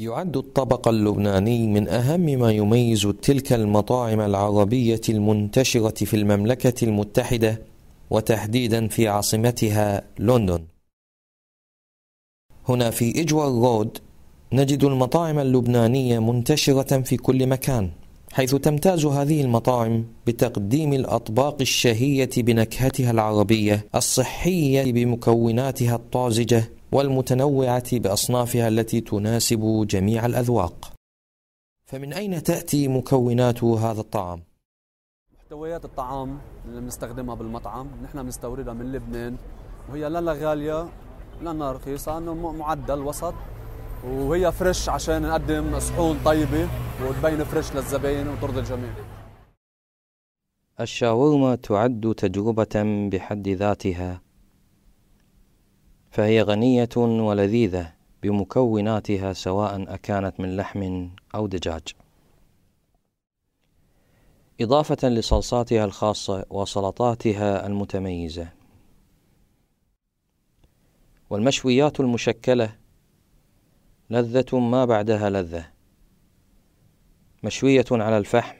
يعد الطبق اللبناني من أهم ما يميز تلك المطاعم العربية المنتشرة في المملكة المتحدة وتحديدا في عاصمتها لندن. هنا في اجوال رود نجد المطاعم اللبنانية منتشرة في كل مكان، حيث تمتاز هذه المطاعم بتقديم الأطباق الشهية بنكهتها العربية الصحية بمكوناتها الطازجة والمتنوعه باصنافها التي تناسب جميع الاذواق فمن اين تاتي مكونات هذا الطعام محتويات الطعام اللي بنستخدمها بالمطعم نحن بنستوردها من لبنان وهي لا غاليه لا رخيصه انه معدل وسط وهي فريش عشان نقدم صحون طيبه وتبين فريش للزباين وترضي الجميع الشاورما تعد تجربة بحد ذاتها فهي غنية ولذيذة بمكوناتها سواء أكانت من لحم أو دجاج إضافة لصلصاتها الخاصة وسلطاتها المتميزة والمشويات المشكلة لذة ما بعدها لذة مشوية على الفحم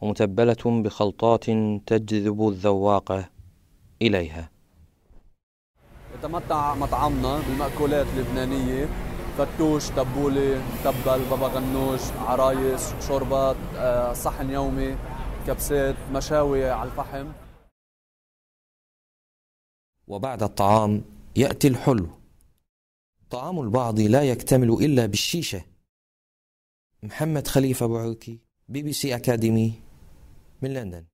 ومتبلة بخلطات تجذب الذواقة إليها تمتع مطعمنا بالمأكولات اللبنانية فتوش تبولة تبل بابا غنوش عرايس شوربات آه، صحن يومي كبسات مشاوي على الفحم وبعد الطعام يأتي الحلو طعام البعض لا يكتمل إلا بالشيشة محمد خليفة بوعوكي بي بي سي أكاديمي من لندن